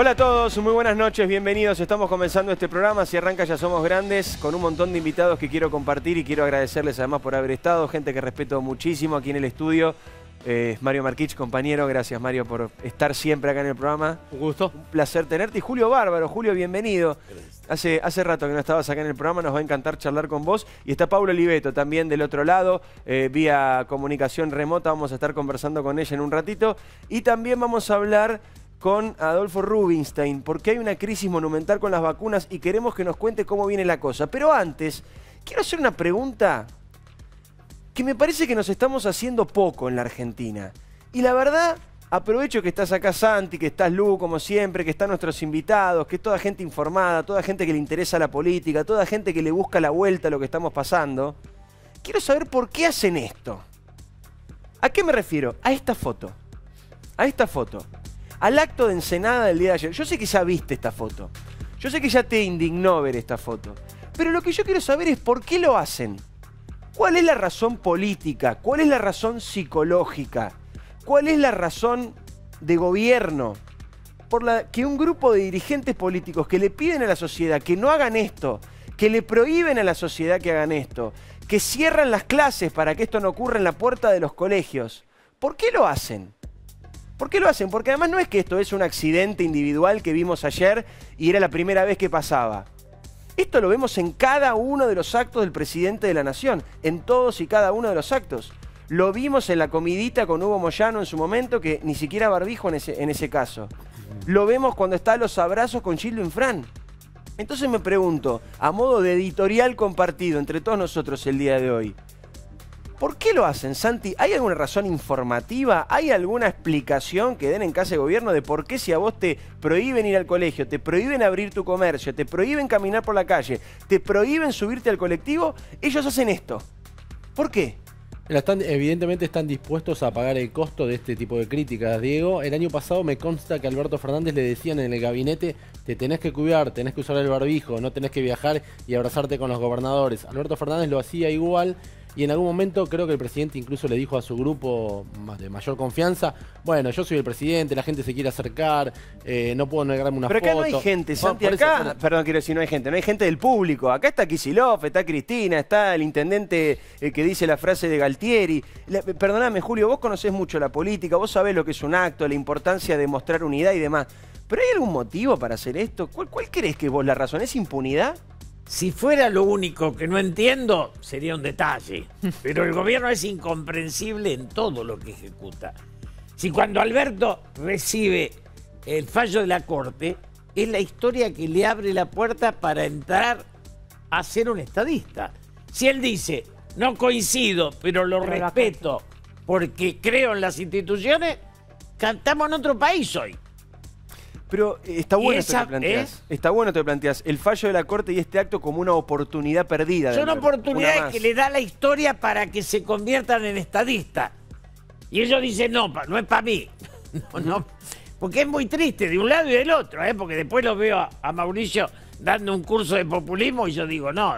Hola a todos, muy buenas noches, bienvenidos. Estamos comenzando este programa. Si arranca ya somos grandes, con un montón de invitados que quiero compartir y quiero agradecerles además por haber estado. Gente que respeto muchísimo aquí en el estudio. Eh, Mario Marquich, compañero, gracias Mario por estar siempre acá en el programa. Un gusto. Un placer tenerte. Y Julio Bárbaro, Julio, bienvenido. Hace, hace rato que no estabas acá en el programa, nos va a encantar charlar con vos. Y está Pablo Oliveto también del otro lado, eh, vía comunicación remota, vamos a estar conversando con ella en un ratito. Y también vamos a hablar con Adolfo Rubinstein, porque hay una crisis monumental con las vacunas y queremos que nos cuente cómo viene la cosa. Pero antes, quiero hacer una pregunta que me parece que nos estamos haciendo poco en la Argentina. Y la verdad, aprovecho que estás acá Santi, que estás Lu como siempre, que están nuestros invitados, que es toda gente informada, toda gente que le interesa la política, toda gente que le busca la vuelta a lo que estamos pasando. Quiero saber por qué hacen esto. ¿A qué me refiero? A esta foto. A esta foto al acto de Ensenada del día de ayer. Yo sé que ya viste esta foto. Yo sé que ya te indignó ver esta foto. Pero lo que yo quiero saber es por qué lo hacen. ¿Cuál es la razón política? ¿Cuál es la razón psicológica? ¿Cuál es la razón de gobierno? Por la que un grupo de dirigentes políticos que le piden a la sociedad que no hagan esto, que le prohíben a la sociedad que hagan esto, que cierran las clases para que esto no ocurra en la puerta de los colegios, ¿por qué lo hacen? ¿Por qué lo hacen? Porque además no es que esto es un accidente individual que vimos ayer y era la primera vez que pasaba. Esto lo vemos en cada uno de los actos del presidente de la Nación, en todos y cada uno de los actos. Lo vimos en la comidita con Hugo Moyano en su momento, que ni siquiera barbijo en ese, caso. Lo vemos cuando está los abrazos con Gildo Fran. Entonces me pregunto, a modo de editorial compartido entre todos nosotros el día de hoy, ¿Por qué lo hacen, Santi? ¿Hay alguna razón informativa? ¿Hay alguna explicación que den en casa de gobierno de por qué si a vos te prohíben ir al colegio, te prohíben abrir tu comercio, te prohíben caminar por la calle, te prohíben subirte al colectivo, ellos hacen esto? ¿Por qué? Están, evidentemente están dispuestos a pagar el costo de este tipo de críticas, Diego. El año pasado me consta que a Alberto Fernández le decían en el gabinete, te tenés que cuidar, tenés que usar el barbijo, no tenés que viajar y abrazarte con los gobernadores. Alberto Fernández lo hacía igual y en algún momento creo que el presidente incluso le dijo a su grupo de mayor confianza, bueno, yo soy el presidente, la gente se quiere acercar, eh, no puedo negarme una Pero acá no hay gente, Santi, acá, perdón, quiero decir, no hay gente, no hay gente del público. Acá está Kisilov, está Cristina, está el intendente eh, que dice la frase de Galtieri. perdóname, Julio, vos conocés mucho la política, vos sabés lo que es un acto, la importancia de mostrar unidad y demás. ¿Pero hay algún motivo para hacer esto? ¿Cuál, cuál crees que vos la razón? ¿Es impunidad? Si fuera lo único que no entiendo, sería un detalle. Pero el gobierno es incomprensible en todo lo que ejecuta. Si cuando Alberto recibe el fallo de la Corte, es la historia que le abre la puerta para entrar a ser un estadista. Si él dice, no coincido, pero lo respeto porque creo en las instituciones, cantamos en otro país hoy. Pero eh, está bueno esto que planteas. Está bueno te planteas el fallo de la Corte y este acto como una oportunidad perdida. Es una oportunidad que le da la historia para que se conviertan en estadista. Y ellos dicen, no, no es para mí. Porque es muy triste de un lado y del otro, ¿eh? porque después lo veo a, Mauricio dando un curso de populismo y yo digo, no,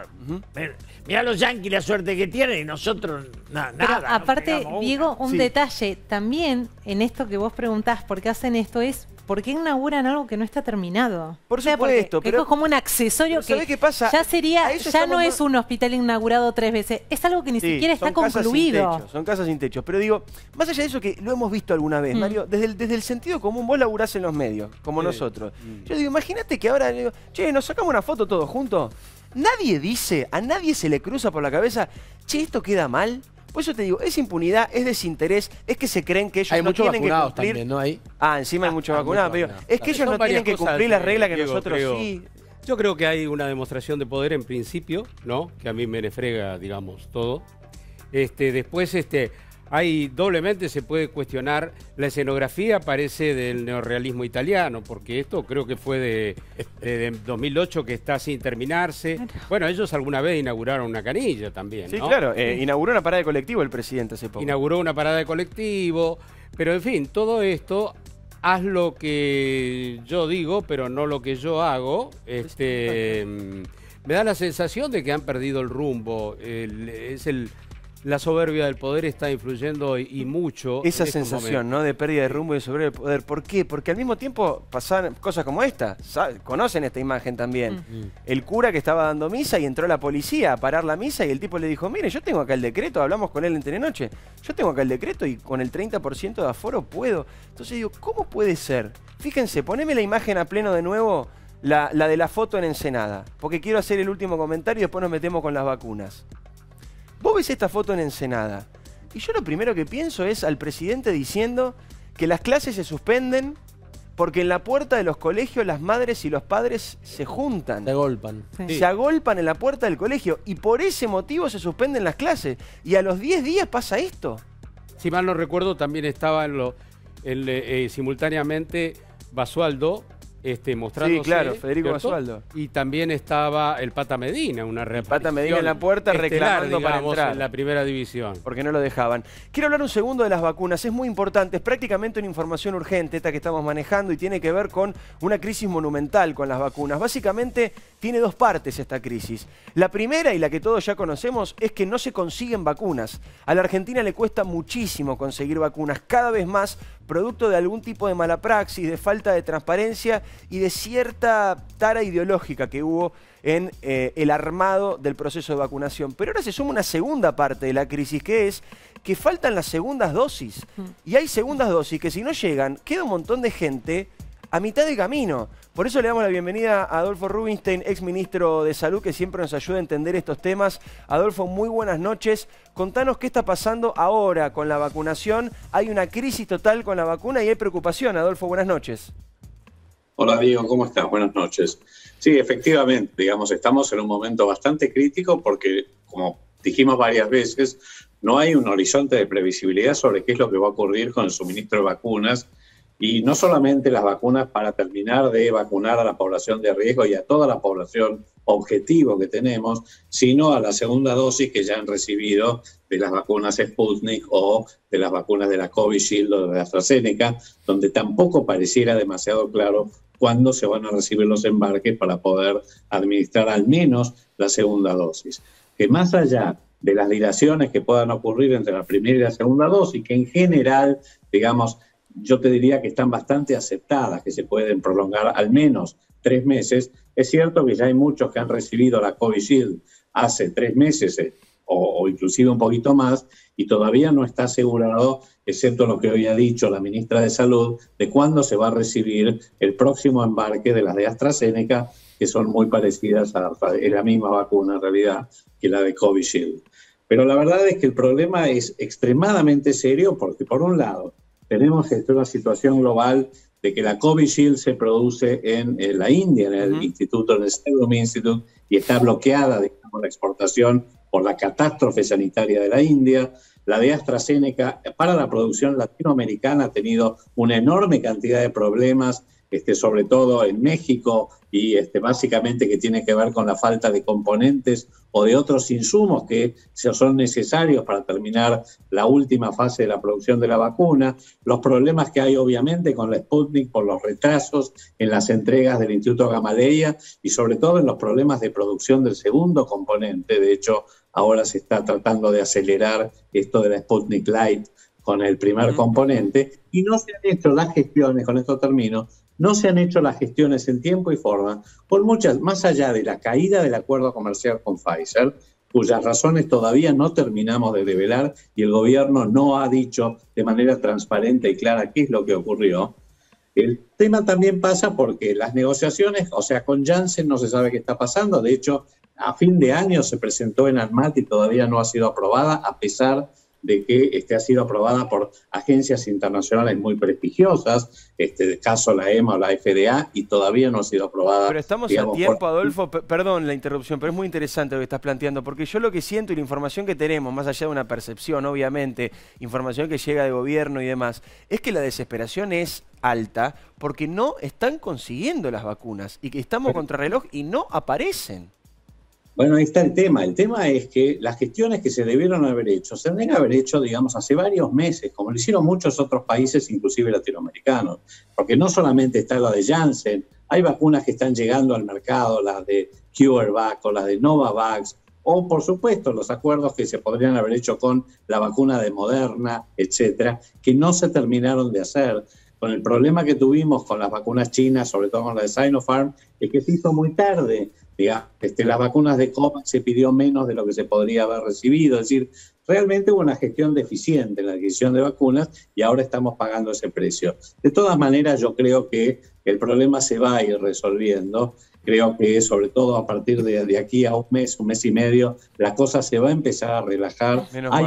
mira los yanquis la suerte que tienen y nosotros nada. nada. Aparte, Diego, un detalle, también en esto que vos preguntás, por qué hacen esto, es ¿por qué inauguran algo que no está terminado? Por supuesto, pero es como un accesorio que ¿sabes qué pasa? ya sería ya no es un hospital inaugurado tres veces, es algo que ni siquiera está concluido. Techo, son casas sin techo. pero digo, más allá de eso que lo hemos visto alguna vez, mm. Mario, desde el, desde el sentido común vos laburás en los medios, como nosotros. Mm. Yo digo, imagínate que ahora digo, "Che, nos sacamos una foto todos juntos." Nadie dice, a nadie se le cruza por la cabeza, "Che, esto queda mal." Por eso te digo, es impunidad, es desinterés, es que se creen que ellos no tienen que cumplir. También, ¿no? Hay... Ah, encima hay muchos ah, vacunados, pero es que ellos no tienen que cumplir las eh, reglas que nosotros sí. Yo creo que hay una demostración de poder en principio, ¿no? Que a mí me frega, digamos, todo. Este, después, este, Ahí doblemente se puede cuestionar la escenografía, parece del neorrealismo italiano, porque esto creo que fue de, 2008 que está sin terminarse. Bueno, ellos alguna vez inauguraron una canilla también. Sí, claro, eh, inauguró una parada de colectivo el presidente hace poco. Inauguró una parada de colectivo, pero en fin, todo esto haz lo que yo digo, pero no lo que yo hago. Este, mm, me da la sensación de que han perdido el rumbo. es el la soberbia del poder está influyendo y, mucho. Esa sensación, ¿no? De pérdida de rumbo y de soberbia del poder. ¿Por qué? Porque al mismo tiempo pasan cosas como esta. Conocen esta imagen también. Mm. Mm. El cura que estaba dando misa y entró la policía a parar la misa y el tipo le dijo, mire, yo tengo acá el decreto, hablamos con él en noche. yo tengo acá el decreto y con el 30% de aforo puedo. Entonces digo, ¿cómo puede ser? Fíjense, poneme la imagen a pleno de nuevo. La, la de la foto en Ensenada, porque quiero hacer el último comentario y después nos metemos con las vacunas. Vos ves esta foto en Ensenada. Y yo lo primero que pienso es al presidente diciendo que las clases se suspenden porque en la puerta de los colegios las madres y los padres se juntan. Se agolpan. Se agolpan en la puerta del colegio y por ese motivo se suspenden las clases. Y a los 10 días pasa esto. Si mal no recuerdo, también estaba eh, eh, simultáneamente Basualdo, este, mostrándose. Sí, claro, Federico Y también estaba el Pata Medina, una repata Pata Medina en la puerta reclamando para entrar. en la primera división. Porque no lo dejaban. Quiero hablar un segundo de las vacunas. Es muy importante, es prácticamente una información urgente esta que estamos manejando y tiene que ver con una crisis monumental con las vacunas. Básicamente tiene dos partes esta crisis. La primera y la que todos ya conocemos es que no se consiguen vacunas. A la Argentina le cuesta muchísimo conseguir vacunas, cada vez más producto de algún tipo de mala praxis, de falta de transparencia y de cierta tara ideológica que hubo en eh, el armado del proceso de vacunación. Pero ahora se suma una segunda parte de la crisis, que es que faltan las segundas dosis. Mm. Y hay segundas dosis que si no llegan, queda un montón de gente a mitad de camino. Por eso le damos la bienvenida a Adolfo Rubinstein, ex ministro de Salud, que siempre nos ayuda a entender estos temas. Adolfo, muy buenas noches. Contanos qué está pasando ahora con la vacunación. Hay una crisis total con la vacuna y hay preocupación. Adolfo, buenas noches. Hola Diego, ¿cómo estás? Buenas noches. Sí, efectivamente, digamos, estamos en un momento bastante crítico porque, como dijimos varias veces, no hay un horizonte de previsibilidad sobre qué es lo que va a ocurrir con el suministro de vacunas y no solamente las vacunas para terminar de vacunar a la población de riesgo y a toda la población objetivo que tenemos, sino a la segunda dosis que ya han recibido de las vacunas Sputnik o de las vacunas de la Covishield o de la AstraZeneca, donde tampoco pareciera demasiado claro cuándo se van a recibir los embarques para poder administrar al menos la segunda dosis. Que más allá de las dilaciones que puedan ocurrir entre la primera y la segunda dosis, que en general, digamos, yo te diría que están bastante aceptadas, que se pueden prolongar al menos tres meses. Es cierto que ya hay muchos que han recibido la COVID hace tres meses eh, o, inclusive un poquito más y todavía no está asegurado, excepto lo que hoy ha dicho la ministra de Salud, de cuándo se va a recibir el próximo embarque de las de AstraZeneca, que son muy parecidas a, la misma vacuna en realidad que la de COVID Pero la verdad es que el problema es extremadamente serio porque, por un lado, tenemos una situación global de que la COVID-19 se produce en, eh, la India, en el instituto, en el Serum Institute, y está bloqueada, digamos, la exportación por la catástrofe sanitaria de la India. La de AstraZeneca para la producción latinoamericana ha tenido una enorme cantidad de problemas, este, sobre todo en México, y este, básicamente que tiene que ver con la falta de componentes o de otros insumos que son necesarios para terminar la última fase de la producción de la vacuna, los problemas que hay obviamente con la Sputnik por los retrasos en las entregas del Instituto Gamaleya y sobre todo en los problemas de producción del segundo componente. De hecho, ahora se está tratando de acelerar esto de la Sputnik Light con el primer componente y no se han hecho las gestiones, con esto termino, no se han hecho las gestiones en tiempo y forma, por muchas, más allá de la caída del acuerdo comercial con Pfizer, cuyas razones todavía no terminamos de revelar y el gobierno no ha dicho de manera transparente y clara qué es lo que ocurrió. El tema también pasa porque las negociaciones, o sea, con Janssen no se sabe qué está pasando, de hecho, a fin de año se presentó en Armat y todavía no ha sido aprobada, a pesar de que este, ha sido aprobada por agencias internacionales muy prestigiosas, este caso la EMA o la FDA, y todavía no ha sido aprobada. Pero estamos a tiempo, Adolfo, perdón la interrupción, pero es muy interesante lo que estás planteando, porque yo lo que siento y la información que tenemos, más allá de una percepción, obviamente, información que llega de gobierno y demás, es que la desesperación es alta porque no están consiguiendo las vacunas y que estamos contra reloj y no aparecen. Bueno, ahí está el tema. El tema es que las gestiones que se debieron haber hecho, se deben haber hecho, digamos, hace varios meses, como lo hicieron muchos otros países, inclusive latinoamericanos, porque no solamente está la de Janssen, hay vacunas que están llegando al mercado, las de CureVac o las de Novavax, o por supuesto los acuerdos que se podrían haber hecho con la vacuna de Moderna, etcétera, que no se terminaron de hacer. Con el problema que tuvimos con las vacunas chinas, sobre todo con la de Sinopharm, es que se hizo muy tarde este, las vacunas de COVID se pidió menos de lo que se podría haber recibido. Es decir, realmente hubo una gestión deficiente en la adquisición de vacunas y ahora estamos pagando ese precio. De todas maneras, yo creo que el problema se va a ir resolviendo. Creo que sobre todo a partir de, aquí a un mes, un mes y medio, la cosa se va a empezar a relajar. Hay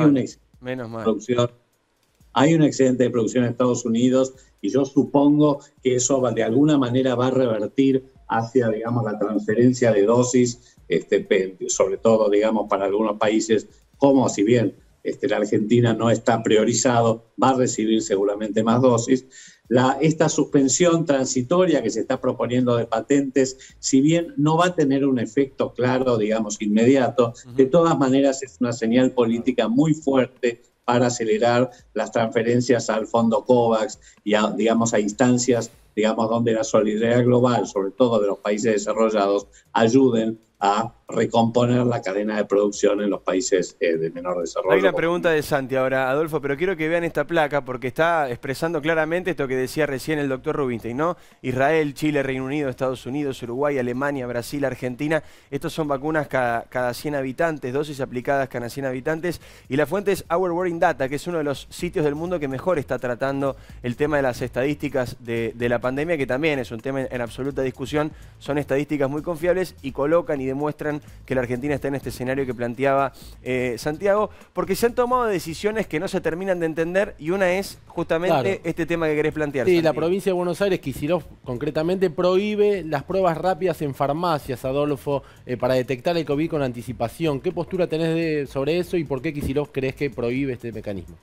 hay un excedente de producción en Estados Unidos y yo supongo que eso de alguna manera va a revertir hacia, digamos, la transferencia de dosis, este, sobre todo, digamos, para algunos países, como si bien este, la Argentina no está priorizado, va a recibir seguramente más dosis. La, esta suspensión transitoria que se está proponiendo de patentes, si bien no va a tener un efecto claro, digamos, inmediato, de todas maneras es una señal política muy fuerte para acelerar las transferencias al fondo COVAX y, digamos, a instancias digamos, donde la solidaridad global, sobre todo de los países desarrollados, ayuden a recomponer la cadena de producción en los países eh, de menor desarrollo. Hay una pregunta de Santi ahora, Adolfo, pero quiero que vean esta placa porque está expresando claramente esto que decía recién el doctor Rubinstein, ¿no? Israel, Chile, Reino Unido, Estados Unidos, Uruguay, Alemania, Brasil, Argentina, estos son vacunas cada, 100 habitantes, dosis aplicadas cada 100 habitantes, y la fuente es Our World in Data, que es uno de los sitios del mundo que mejor está tratando el tema de las estadísticas de, la pandemia, que también es un tema en absoluta discusión, son estadísticas muy confiables y colocan y demuestran que la Argentina está en este escenario que planteaba eh, Santiago, porque se han tomado decisiones que no se terminan de entender y una es justamente este tema que querés plantear. Sí, la provincia de Buenos Aires, Kicillof concretamente, prohíbe las pruebas rápidas en farmacias, Adolfo, eh, para detectar el COVID con anticipación. ¿Qué postura tenés sobre eso y por qué Kicillof crees que prohíbe este mecanismo?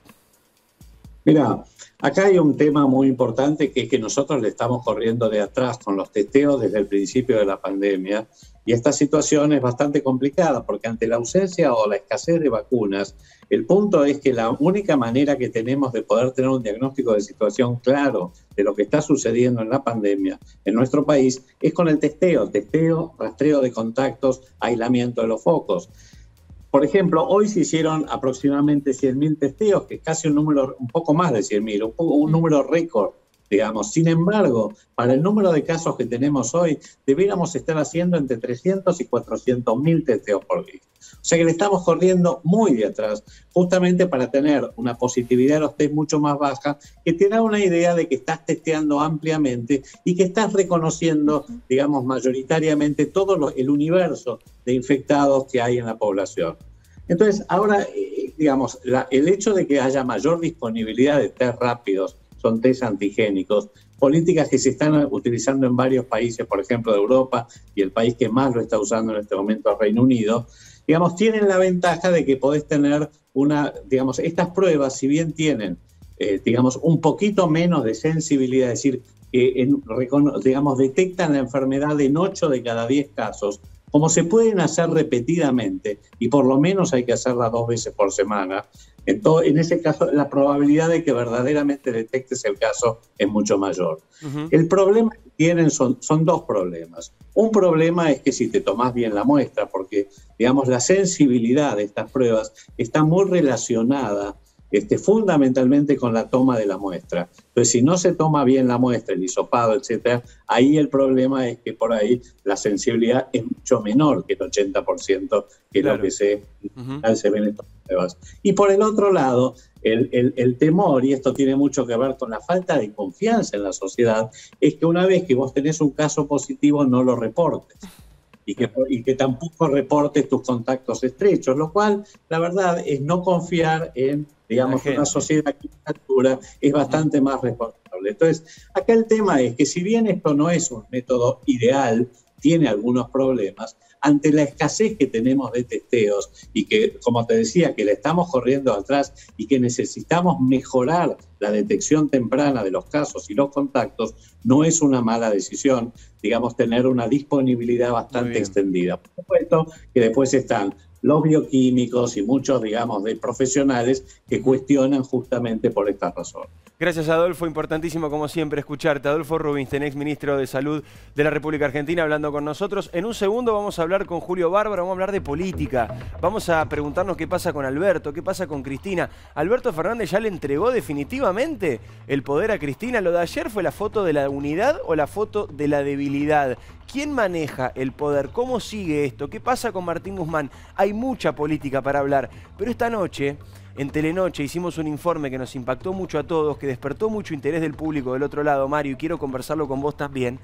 Mira, acá hay un tema muy importante que es que nosotros le estamos corriendo de atrás con los testeos desde el principio de la pandemia y esta situación es bastante complicada porque ante la ausencia o la escasez de vacunas, el punto es que la única manera que tenemos de poder tener un diagnóstico de situación claro de lo que está sucediendo en la pandemia en nuestro país es con el testeo, testeo, rastreo de contactos, aislamiento de los focos. Por ejemplo, hoy se hicieron aproximadamente 100.000 testeos, que es casi un número, un poco más de 100.000, un, un número récord digamos. Sin embargo, para el número de casos que tenemos hoy, debiéramos estar haciendo entre 300 y 400 mil testeos por día. O sea que le estamos corriendo muy de atrás, justamente para tener una positividad de los test mucho más baja, que te da una idea de que estás testeando ampliamente y que estás reconociendo, digamos, mayoritariamente todo el universo de infectados que hay en la población. Entonces, ahora, eh, digamos, el hecho de que haya mayor disponibilidad de test rápidos son test antigénicos, políticas que se están utilizando en varios países, por ejemplo de Europa, y el país que más lo está usando en este momento es Reino Unido, digamos, tienen la ventaja de que podés tener una, digamos, estas pruebas, si bien tienen, eh, digamos, un poquito menos de sensibilidad, es decir, que digamos, detectan la enfermedad en 8 de cada 10 casos, como se pueden hacer repetidamente, y por lo menos hay que hacerla dos veces por semana, entonces, en ese caso, la probabilidad de que verdaderamente detectes el caso es mucho mayor. El problema que tienen son, son dos problemas. Un problema es que si te tomas bien la muestra, porque, digamos, la sensibilidad de estas pruebas está muy relacionada fundamentalmente con la toma de la muestra. Entonces, si no se toma bien la muestra, el hisopado, etcétera, ahí el problema es que por ahí la sensibilidad es mucho menor que el 80%, que lo que se, estos pruebas. Y por el otro lado, el, el, temor, y esto tiene mucho que ver con la falta de confianza en la sociedad, es que una vez que vos tenés un caso positivo no lo reportes y que, tampoco reportes tus contactos estrechos, lo cual, la verdad, es no confiar en, digamos, una sociedad que es bastante más responsable. Entonces, acá el tema es que si bien esto no es un método ideal, tiene algunos problemas, ante la escasez que tenemos de testeos y que, como te decía, que le estamos corriendo atrás y que necesitamos mejorar la detección temprana de los casos y los contactos, no es una mala decisión, digamos, tener una disponibilidad bastante extendida. Por supuesto que después están los bioquímicos y muchos, digamos, de profesionales que cuestionan justamente por esta razón. Gracias, Adolfo. Importantísimo, como siempre, escucharte. Adolfo Rubinstein, ex ministro de Salud de la República Argentina, hablando con nosotros. En un segundo vamos a hablar con Julio Bárbara, vamos a hablar de política. Vamos a preguntarnos qué pasa con Alberto, qué pasa con Cristina. Alberto Fernández ya le entregó definitivamente el poder a Cristina. Lo de ayer fue la foto de la unidad o la foto de la debilidad. ¿Quién maneja el poder? ¿Cómo sigue esto? ¿Qué pasa con Martín Guzmán? Hay mucha política para hablar, pero esta noche... En Telenoche hicimos un informe que nos impactó mucho a todos, que despertó mucho interés del público del otro lado, Mario, y quiero conversarlo con vos también,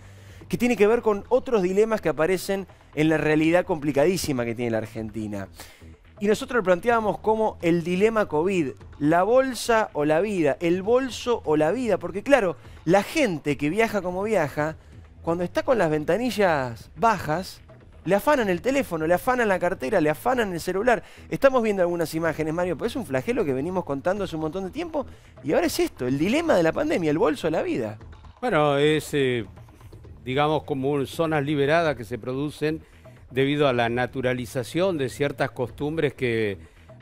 que tiene que ver con otros dilemas que aparecen en la realidad complicadísima que tiene la Argentina. Y nosotros lo planteábamos como el dilema COVID, la bolsa o la vida, el bolso o la vida, porque claro, la gente que viaja como viaja, cuando está con las ventanillas bajas, le afanan el teléfono, le afanan la cartera, le afanan el celular. Estamos viendo algunas imágenes, Mario, pero es un flagelo que venimos contando hace un montón de tiempo. Y ahora es esto, el dilema de la pandemia, el bolso a la vida. Bueno, es, eh, digamos, como zonas liberadas que se producen debido a la naturalización de ciertas costumbres que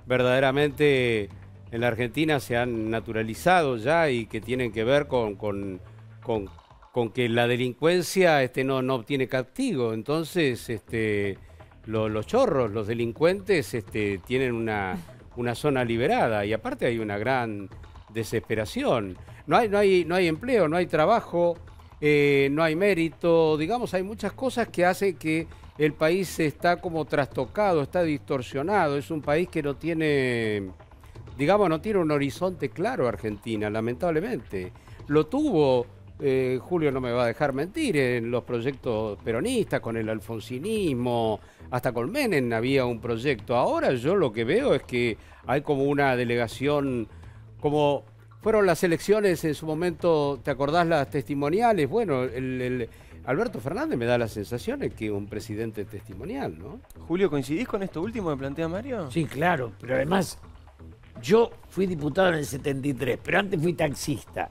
verdaderamente en la Argentina se han naturalizado ya y que tienen que ver con con que la delincuencia este, no, no obtiene castigo. Entonces, este, los chorros, los delincuentes, este, tienen una, una zona liberada y aparte hay una gran desesperación. No hay, no hay, no hay empleo, no hay trabajo, eh, no hay mérito, digamos, hay muchas cosas que hacen que el país está como trastocado, está distorsionado, es un país que no tiene, digamos, no tiene un horizonte claro Argentina, lamentablemente. Lo tuvo eh, Julio no me va a dejar mentir, en los proyectos peronistas, con el alfonsinismo, hasta con Menem había un proyecto. Ahora yo lo que veo es que hay como una delegación, como fueron las elecciones en su momento, ¿te acordás las testimoniales? Bueno, el, Alberto Fernández me da la sensación de que un presidente testimonial, ¿no? Julio, ¿coincidís con esto último que plantea Mario? Sí, claro, pero además yo fui diputado en el 73, pero antes fui taxista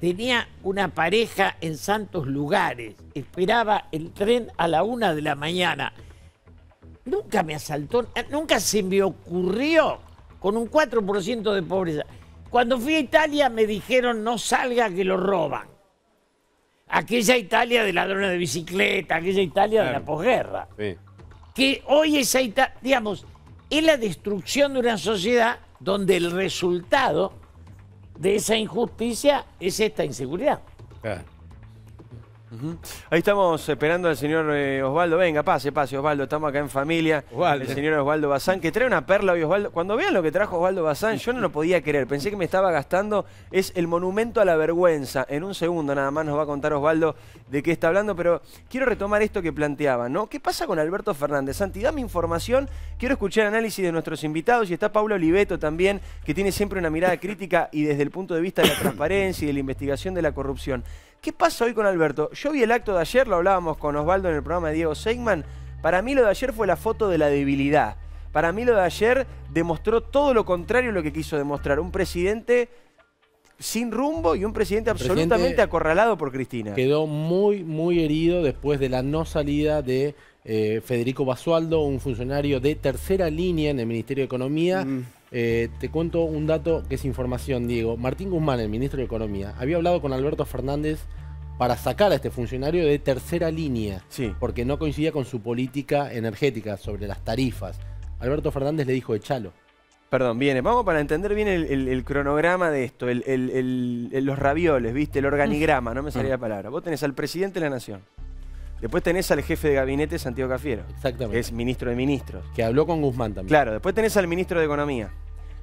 tenía una pareja en santos lugares, esperaba el tren a la una de la mañana. Nunca me asaltó, eh, nunca se me ocurrió con un 4% de pobreza. Cuando fui a Italia me dijeron no salga que lo roban. Aquella Italia de ladrones de bicicleta, aquella Italia de la posguerra. Que hoy esa Italia, digamos, es la destrucción de una sociedad donde el resultado de esa injusticia es esta inseguridad. Ah. Ahí estamos esperando al señor eh, Osvaldo. Venga, pase, pase, Osvaldo. Estamos acá en familia. El señor Osvaldo Bazán, que trae una perla hoy, Osvaldo. Cuando vean lo que trajo Osvaldo Bazán, yo no lo podía creer. Pensé que me estaba gastando. Es el monumento a la vergüenza. En un segundo nada más nos va a contar Osvaldo de qué está hablando, pero quiero retomar esto que planteaba, ¿no? ¿Qué pasa con Alberto Fernández? Santi, dame información. Quiero escuchar análisis de nuestros invitados. Y está Pablo Oliveto también, que tiene siempre una mirada crítica y desde el punto de vista de la transparencia y de la investigación de la corrupción. ¿Qué pasa hoy con Alberto? Yo vi el acto de ayer, lo hablábamos con Osvaldo en el programa de Diego Seigman. Para mí lo de ayer fue la foto de la debilidad. Para mí lo de ayer demostró todo lo contrario a lo que quiso demostrar. Un presidente sin rumbo y un presidente absolutamente acorralado por Cristina. Quedó muy, muy herido después de la no salida de eh, Federico Basualdo, un funcionario de tercera línea en el Ministerio de Economía. Mm. Eh, te cuento un dato que es información, Diego. Martín Guzmán, el ministro de Economía, había hablado con Alberto Fernández para sacar a este funcionario de tercera línea, porque no coincidía con su política energética sobre las tarifas. Alberto Fernández le dijo, echalo. Perdón, viene. Vamos para entender bien el, cronograma de esto, los ravioles, ¿viste? El organigrama, mm. no me salía mm. la palabra. Vos tenés al presidente de la nación, Después tenés al jefe de gabinete, Santiago Cafiero. Exactamente. Que es ministro de ministros. Que habló con Guzmán también. Claro, después tenés al ministro de Economía.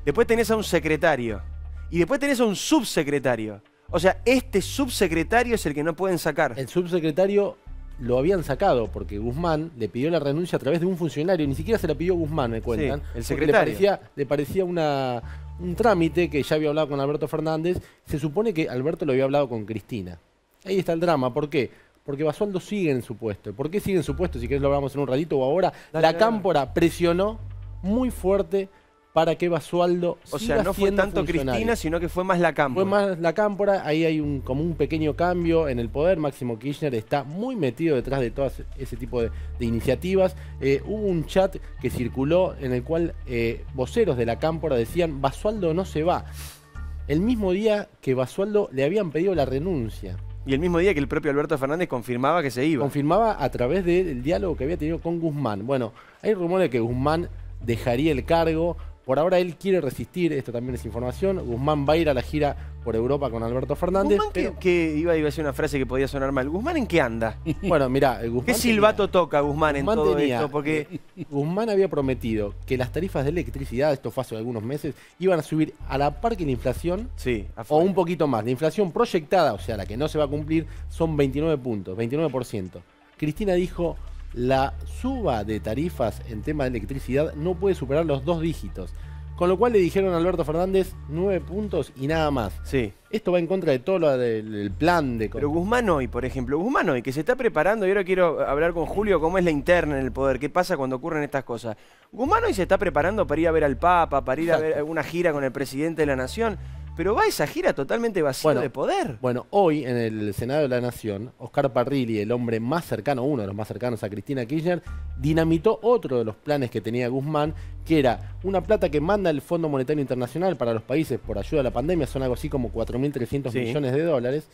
Después tenés a un secretario. Y después tenés a un subsecretario. O sea, este subsecretario es el que no pueden sacar. El subsecretario lo habían sacado porque Guzmán le pidió la renuncia a través de un funcionario. Ni siquiera se la pidió Guzmán, me cuentan. el secretario. Le parecía, parecía una, un trámite que ya había hablado con Alberto Fernández. Se supone que Alberto lo había hablado con Cristina. Ahí está el drama. ¿Por qué? Porque Basualdo sigue en su puesto. ¿Por qué sigue en su puesto? Si querés lo hablamos en un ratito o ahora. la Cámpora presionó muy fuerte para que Basualdo O sea, no fue tanto Cristina, sino que fue más la Cámpora. Fue más la Cámpora, ahí hay un, como un pequeño cambio en el poder. Máximo Kirchner está muy metido detrás de todo ese tipo de, iniciativas. Eh, hubo un chat que circuló en el cual eh, voceros de la Cámpora decían, Basualdo no se va. El mismo día que Basualdo le habían pedido la renuncia. Y el mismo día que el propio Alberto Fernández confirmaba que se iba. Confirmaba a través del diálogo que había tenido con Guzmán. Bueno, hay rumores de que Guzmán dejaría el cargo por ahora él quiere resistir, esto también es información. Guzmán va a ir a la gira por Europa con Alberto Fernández. Guzmán que, iba a decir una frase que podía sonar mal. ¿Guzmán en qué anda? Bueno, mirá, eh, Guzmán. ¿Qué silbato toca Guzmán, en todo esto? Porque... Guzmán había prometido que las tarifas de electricidad, esto fue hace algunos meses, iban a subir a la par que la inflación. Sí, o un poquito más. La inflación proyectada, o sea, la que no se va a cumplir, son 29 puntos, 29%. Cristina dijo la suba de tarifas en tema de electricidad no puede superar los dos dígitos. Con lo cual le dijeron a Alberto Fernández nueve puntos y nada más. Sí. Esto va en contra de todo lo del plan de... Pero Guzmán hoy, por ejemplo, Guzmán hoy, que se está preparando, y ahora quiero hablar con Julio cómo es la interna en el poder, qué pasa cuando ocurren estas cosas. Guzmán hoy se está preparando para ir a ver al Papa, para ir a ver alguna gira con el presidente de la Nación. Pero va esa gira totalmente vacío de poder. Bueno, hoy en el Senado de la Nación, Oscar Parrilli, el hombre más cercano, uno de los más cercanos a Cristina Kirchner, dinamitó otro de los planes que tenía Guzmán, que era una plata que manda el Fondo Monetario Internacional para los países por ayuda a la pandemia, son algo así como 4.300 millones de dólares.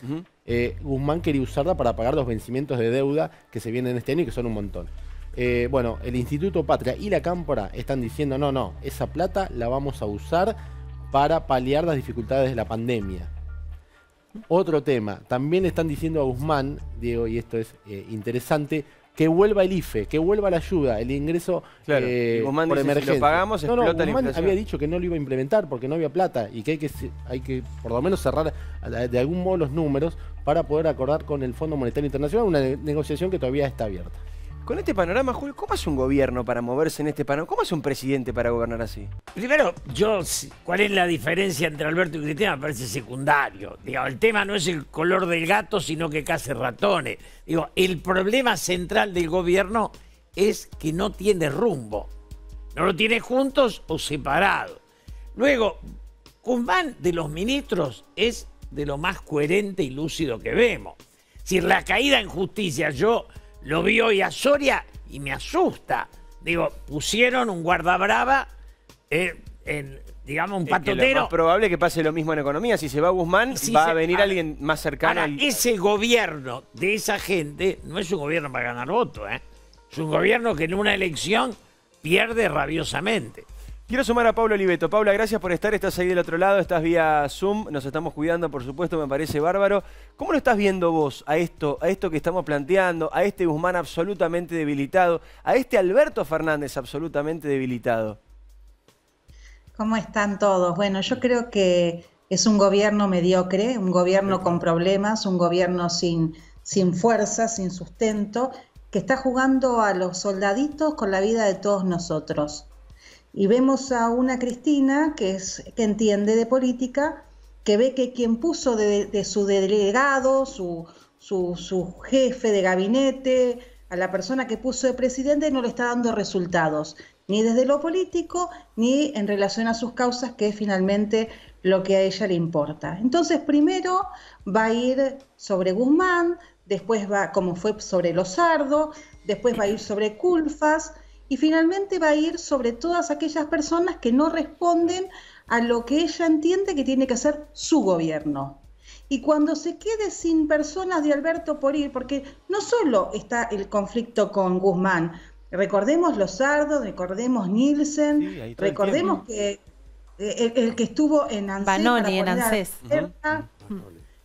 Eh, Guzmán quería usarla para pagar los vencimientos de deuda que se vienen este año y que son un montón. Eh, bueno, el Instituto Patria y la Cámpora están diciendo, no, no, esa plata la vamos a usar para paliar las dificultades de la pandemia. Otro tema, también están diciendo a Guzmán, Diego, y esto es eh, interesante, que vuelva el IFE, que vuelva la ayuda, el ingreso claro. Eh, Guzmán emergencia. Si pagamos, no, Guzmán había dicho que no lo iba a implementar porque no había plata y que hay que, hay que por lo menos cerrar de algún modo los números para poder acordar con el Fondo Monetario Internacional una negociación que todavía está abierta. Con este panorama, Julio, ¿cómo hace un gobierno para moverse en este panorama? ¿Cómo hace un presidente para gobernar así? Primero, yo, ¿cuál es la diferencia entre Alberto y Cristina? Me parece secundario. Digo, el tema no es el color del gato, sino que case ratones. Digo, el problema central del gobierno es que no tiene rumbo. No lo tiene juntos o separado. Luego, Guzmán de los ministros es de lo más coherente y lúcido que vemos. Si la caída en justicia, yo lo vi hoy a Soria y me asusta. Digo, pusieron un guardabrava eh, en, digamos, un patotero. Es probable que pase lo mismo en economía. Si se va Guzmán, si va a venir alguien más cercano. Ahora, ese gobierno de esa gente no es un gobierno para ganar votos, ¿eh? Es un gobierno que en una elección pierde rabiosamente. Quiero sumar a Pablo Oliveto. Paula, gracias por estar. Estás ahí del otro lado, estás vía Zoom. Nos estamos cuidando, por supuesto, me parece bárbaro. ¿Cómo lo estás viendo vos a esto, a esto que estamos planteando, a este Guzmán absolutamente debilitado, a este Alberto Fernández absolutamente debilitado? ¿Cómo están todos? Bueno, yo creo que es un gobierno mediocre, un gobierno con problemas, un gobierno sin, sin fuerza, sin sustento, que está jugando a los soldaditos con la vida de todos nosotros. Y vemos a una Cristina que, es, que entiende de política, que ve que quien puso de, su delegado, su, su, jefe de gabinete, a la persona que puso de presidente, no le está dando resultados, ni desde lo político, ni en relación a sus causas, que es finalmente lo que a ella le importa. Entonces, primero va a ir sobre Guzmán, después va, como fue sobre Lozardo, después va a ir sobre Culfas, y finalmente va a ir sobre todas aquellas personas que no responden a lo que ella entiende que tiene que hacer su gobierno. Y cuando se quede sin personas de Alberto por ir, porque no solo está el conflicto con Guzmán, recordemos los sardos recordemos Nielsen, recordemos que eh, el, que estuvo en ANSES.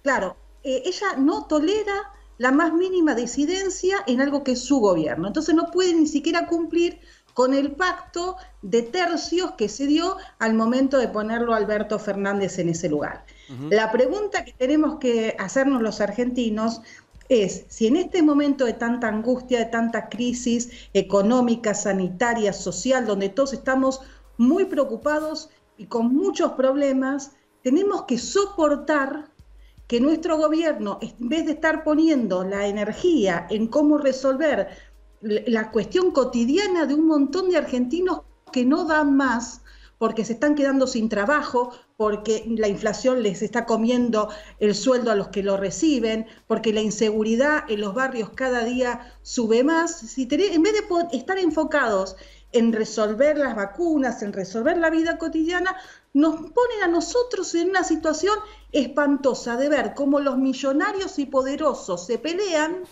Claro, eh, ella no tolera la más mínima disidencia en algo que es su gobierno. Entonces no puede ni siquiera cumplir con el pacto de tercios que se dio al momento de ponerlo Alberto Fernández en ese lugar. La pregunta que tenemos que hacernos los argentinos es si en este momento de tanta angustia, de tanta crisis económica, sanitaria, social, donde todos estamos muy preocupados y con muchos problemas, tenemos que soportar que nuestro gobierno, en vez de estar poniendo la energía en cómo resolver la cuestión cotidiana de un montón de argentinos que no dan más, porque se están quedando sin trabajo, porque la inflación les está comiendo el sueldo a los que lo reciben, porque la inseguridad en los barrios cada día sube más. Si en vez de estar enfocados en resolver las vacunas, en resolver la vida cotidiana, nos ponen a nosotros en una situación espantosa de ver cómo los millonarios y poderosos se pelean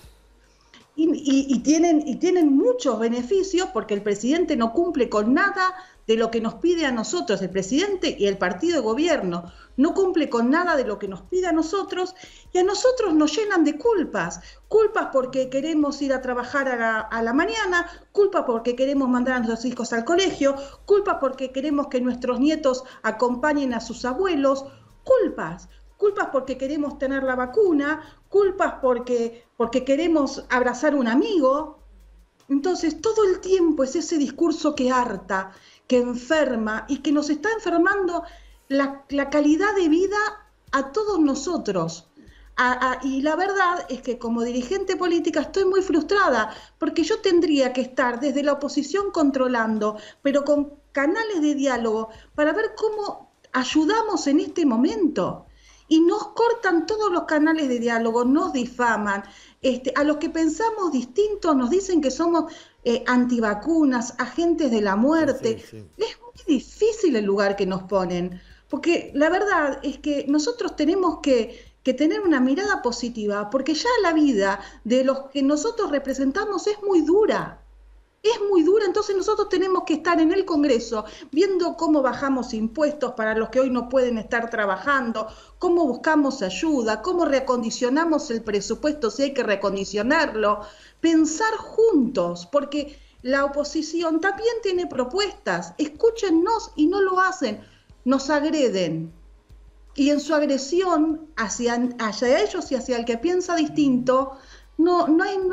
y, tienen, y tienen muchos beneficios porque el presidente no cumple con nada de lo que nos pide a nosotros el presidente y el partido de gobierno. No cumple con nada de lo que nos pide a nosotros y a nosotros nos llenan de culpas. Culpas porque queremos ir a trabajar a la, mañana, culpa porque queremos mandar a nuestros hijos al colegio, culpa porque queremos que nuestros nietos acompañen a sus abuelos, culpas. Culpas porque queremos tener la vacuna, culpas porque, porque queremos abrazar un amigo. Entonces, todo el tiempo es ese discurso que harta, que enferma y que nos está enfermando la, calidad de vida a todos nosotros. y la verdad es que como dirigente política estoy muy frustrada porque yo tendría que estar desde la oposición controlando, pero con canales de diálogo para ver cómo ayudamos en este momento. Y nos cortan todos los canales de diálogo, nos difaman. Este, a los que pensamos distintos nos dicen que somos eh, antivacunas, agentes de la muerte. Es muy difícil el lugar que nos ponen, porque la verdad es que nosotros tenemos que, que tener una mirada positiva, porque ya la vida de los que nosotros representamos es muy dura es muy dura, entonces nosotros tenemos que estar en el Congreso viendo cómo bajamos impuestos para los que hoy no pueden estar trabajando, cómo buscamos ayuda, cómo recondicionamos el presupuesto si hay que recondicionarlo, pensar juntos, porque la oposición también tiene propuestas, escúchennos y no lo hacen, nos agreden. Y en su agresión hacia ellos y hacia el que piensa distinto, no, no hay, un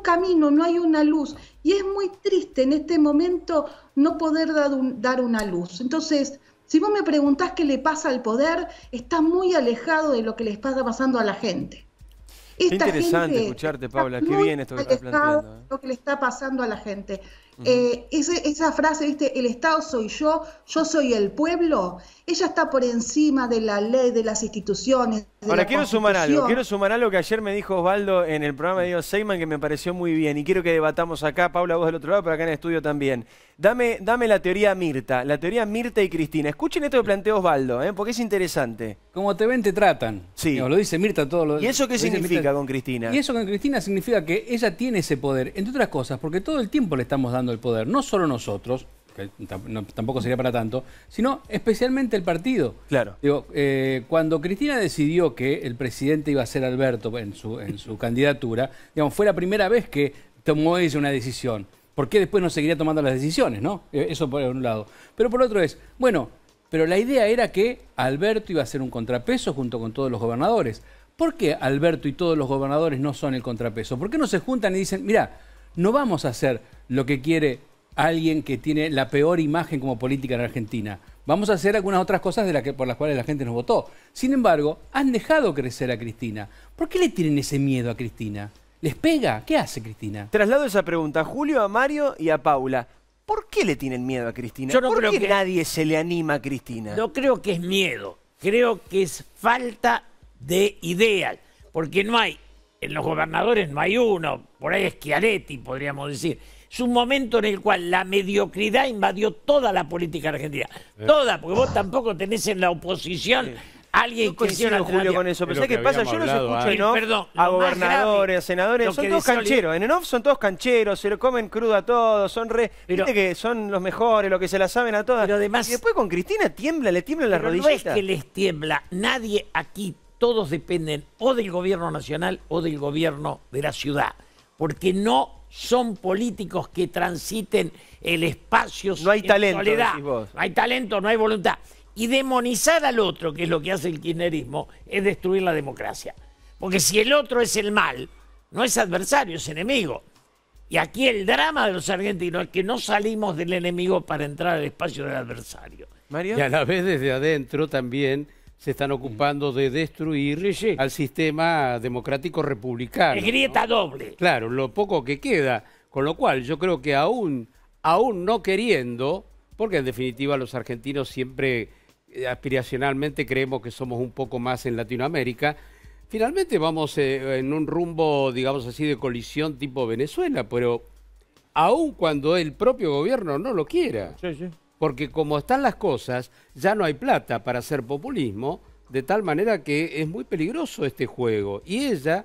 camino, no hay una luz. Y es muy triste en este momento no poder dar, dar una luz. Entonces, si vos me preguntás qué le pasa al poder, está muy alejado de lo que le está pasando a la gente. qué interesante escucharte, Paula. Qué bien esto que estás planteando. Lo que le está pasando a la gente. Eh, esa, frase, ¿viste? El Estado soy yo, yo soy el pueblo. Ella está por encima de la ley, de las instituciones. De Ahora, quiero sumar algo. Quiero sumar algo que ayer me dijo Osvaldo en el programa de Dios Seyman que me pareció muy bien y quiero que debatamos acá, Paula, vos del otro lado, pero acá en el estudio también. Dame, dame la teoría Mirta, la teoría Mirta y Cristina. Escuchen esto que planteó Osvaldo, ¿eh? porque es interesante. Como te ven, te tratan. Sí. lo dice Mirta todo lo ¿Y eso qué significa con Cristina? Y eso con Cristina significa que ella tiene ese poder, entre otras cosas, porque todo el tiempo le estamos dando el poder, no solo nosotros, que tampoco sería para tanto, sino especialmente el partido. Claro. Digo, eh, cuando Cristina decidió que el presidente iba a ser Alberto en su, en su candidatura, digamos, fue la primera vez que tomó ella una decisión. ¿Por qué después no seguiría tomando las decisiones, no? Eh, eso por un lado. Pero por otro es, bueno, pero la idea era que Alberto iba a ser un contrapeso junto con todos los gobernadores. ¿Por qué Alberto y todos los gobernadores no son el contrapeso? ¿Por qué no se juntan y dicen, mira, no vamos a hacer lo que quiere alguien que tiene la peor imagen como política en Argentina. Vamos a hacer algunas otras cosas de que, por las cuales la gente nos votó. Sin embargo, han dejado crecer a Cristina. ¿Por qué le tienen ese miedo a Cristina? ¿Les pega? ¿Qué hace Cristina? Traslado esa pregunta a Julio, a Mario y a Paula. ¿Por qué le tienen miedo a Cristina? Yo no ¿Por creo qué que... nadie se le anima a Cristina? No creo que es miedo. Creo que es falta de ideas. Porque no hay en los gobernadores no hay uno, por ahí es podríamos decir. Es un momento en el cual la mediocridad invadió toda la política argentina. Eh. Toda, porque vos tampoco tenés en la oposición alguien que sea Julio con eso, qué pasa? Yo los escucho a gobernadores, a senadores, son todos cancheros, en el son todos cancheros, se lo comen crudo a todos, son re, que son los mejores, lo que se la saben a todas. y después con Cristina tiembla, le tiembla las rodillas. No es que les tiembla, nadie aquí todos dependen o del gobierno nacional o del gobierno de la ciudad, porque no son políticos que transiten el espacio no hay talento, No hay talento, no hay voluntad. Y demonizar al otro, que es lo que hace el kirchnerismo, es destruir la democracia. Porque si el otro es el mal, no es adversario, es enemigo. Y aquí el drama de los argentinos es que no salimos del enemigo para entrar al espacio del adversario. Y a la vez desde adentro también se están ocupando de destruir al sistema democrático republicano. Es grieta doble. Claro, lo poco que queda. Con lo cual, yo creo que aún, aún no queriendo, porque en definitiva los argentinos siempre eh, aspiracionalmente creemos que somos un poco más en Latinoamérica, finalmente vamos eh, en un rumbo, digamos así, de colisión tipo Venezuela, pero aún cuando el propio gobierno no lo quiera. Sí, sí porque como están las cosas, ya no hay plata para hacer populismo, de tal manera que es muy peligroso este juego. Y ella,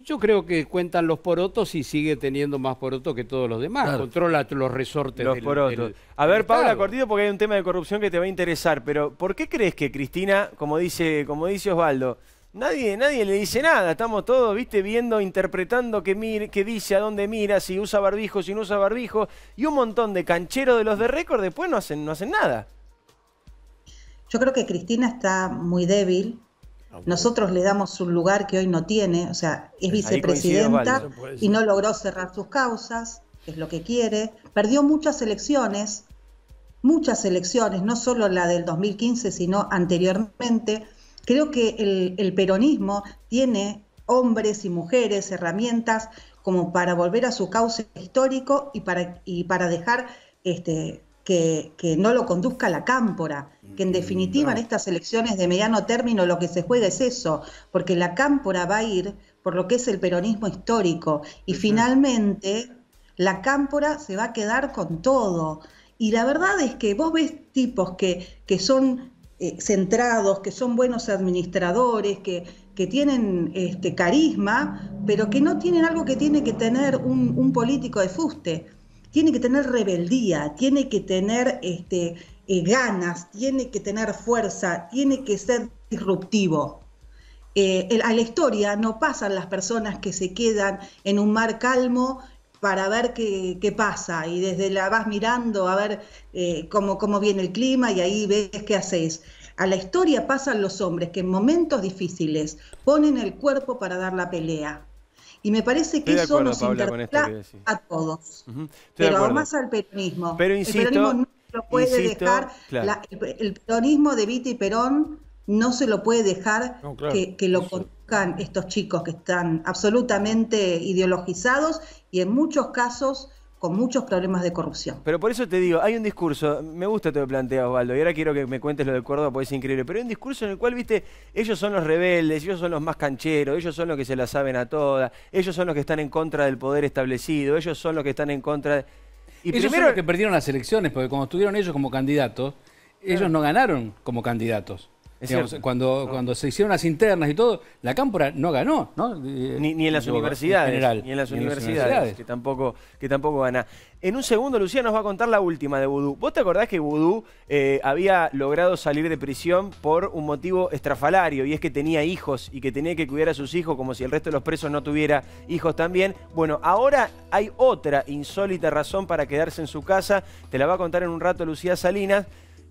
yo creo que cuentan los porotos y sigue teniendo más porotos que todos los demás. Controla los resortes los porotos. a ver, Paula, cortito, porque hay un tema de corrupción que te va a interesar, pero ¿por qué crees que Cristina, como dice, como dice Osvaldo, Nadie, le dice nada, estamos todos, viste, viendo, interpretando qué, que dice, a dónde mira, si usa barbijo, si no usa barbijo, y un montón de canchero de los de récord después no hacen, no hacen nada. Yo creo que Cristina está muy débil, ah, nosotros le damos un lugar que hoy no tiene, o sea, es vicepresidenta y no logró cerrar sus causas, es lo que quiere. Perdió muchas elecciones, muchas elecciones, no solo la del 2015, sino anteriormente. Creo que el, peronismo tiene hombres y mujeres, herramientas como para volver a su cauce histórico y para, para dejar este, que, no lo conduzca la cámpora, que en mm, definitiva en estas elecciones de mediano término lo que se juega es eso, porque la cámpora va a ir por lo que es el peronismo histórico y finalmente la cámpora se va a quedar con todo. Y la verdad es que vos ves tipos que, que son eh, centrados, que son buenos administradores, que, tienen este, carisma, pero que no tienen algo que tiene que tener un, político de fuste. Tiene que tener rebeldía, tiene que tener este, eh, ganas, tiene que tener fuerza, tiene que ser disruptivo. Eh, a la historia no pasan las personas que se quedan en un mar calmo, para ver qué, pasa y desde la vas mirando a ver eh, cómo, cómo, viene el clima y ahí ves qué haces. A la historia pasan los hombres que en momentos difíciles ponen el cuerpo para dar la pelea. Y me parece que eso nos interesa a todos, pero más al peronismo. Pero el peronismo no lo puede dejar, el, peronismo de Vita y Perón no se lo puede dejar que, lo estos chicos que están absolutamente ideologizados y en muchos casos con muchos problemas de corrupción. Pero por eso te digo, hay un discurso, me gusta te lo plantea Osvaldo, y ahora quiero que me cuentes lo del Córdoba, porque es increíble, pero hay un discurso en el cual, viste, ellos son los rebeldes, ellos son los más cancheros, ellos son los que se la saben a todas, ellos son los que están en contra del poder establecido, ellos son los que están en contra... De... Y primero que perdieron las elecciones, porque cuando estuvieron ellos como candidatos, ellos no ganaron como candidatos cuando, cuando se hicieron las internas y todo, la cámpora no ganó, ¿no? Ni, en las universidades. ni en las, universidades, que tampoco, que tampoco gana. En un segundo, Lucía nos va a contar la última de Vudú. ¿Vos te acordás que Vudú eh, había logrado salir de prisión por un motivo estrafalario? Y es que tenía hijos y que tenía que cuidar a sus hijos como si el resto de los presos no tuviera hijos también. Bueno, ahora hay otra insólita razón para quedarse en su casa. Te la va a contar en un rato Lucía Salinas.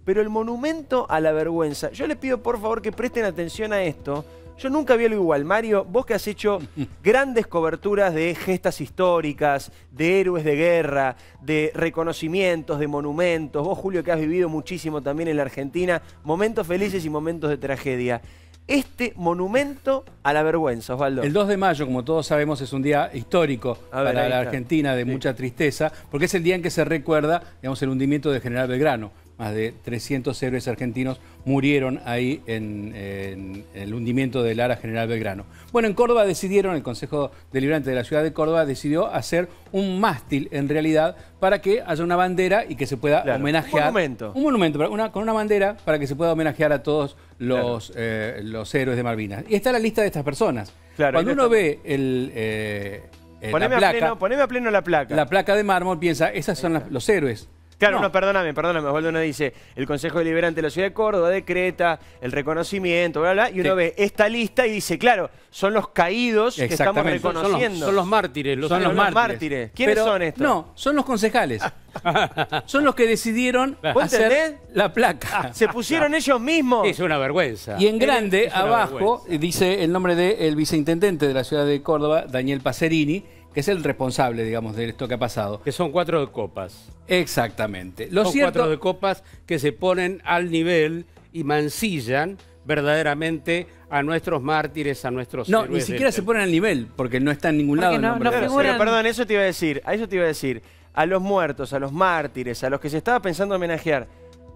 Pero el monumento a la vergüenza. Yo les pido por favor que presten atención a esto. Yo nunca vi algo igual. Mario, vos que has hecho grandes coberturas de gestas históricas, de héroes de guerra, de reconocimientos, de monumentos. Vos, Julio, que has vivido muchísimo también en la Argentina, momentos felices y momentos de tragedia este monumento a la vergüenza, Osvaldo. El 2 de mayo, como todos sabemos, es un día histórico para la Argentina de mucha tristeza, porque es el día en que se recuerda digamos, el hundimiento del general Belgrano más de 300 héroes argentinos murieron ahí en, el hundimiento del Ara General Belgrano. Bueno, en Córdoba decidieron, el Consejo Deliberante de la Ciudad de Córdoba decidió hacer un mástil en realidad para que haya una bandera y que se pueda homenajear. Un monumento. Un monumento, con una bandera para que se pueda homenajear a todos los, eh, los héroes de Malvinas. Y está la lista de estas personas. Claro, Cuando uno ve el... Eh, eh, poneme, la placa, a pleno, a pleno la placa. La placa de mármol piensa, esas son los héroes. Claro, no, perdóname, perdóname. Osvaldo uno dice, el Consejo Deliberante de la Ciudad de Córdoba decreta el reconocimiento, bla, bla, y uno ve esta lista y dice, claro, son los caídos que estamos reconociendo. Son los, mártires. Los son los, mártires. ¿Quiénes son estos? No, son los concejales. son los que decidieron hacer la placa. Ah, se pusieron ellos mismos. Es una vergüenza. Y en grande, abajo, dice el nombre del viceintendente de la Ciudad de Córdoba, Daniel Pacerini, que es el responsable, digamos, de esto que ha pasado. Que son cuatro de copas. Exactamente. los cuatro de copas que se ponen al nivel y mancillan verdaderamente a nuestros mártires, a nuestros No, ni siquiera este se ponen al nivel, porque no está en ningún lado. perdón, eso te iba a decir, a eso te iba a decir, a los muertos, a los mártires, a los que se estaba pensando homenajear,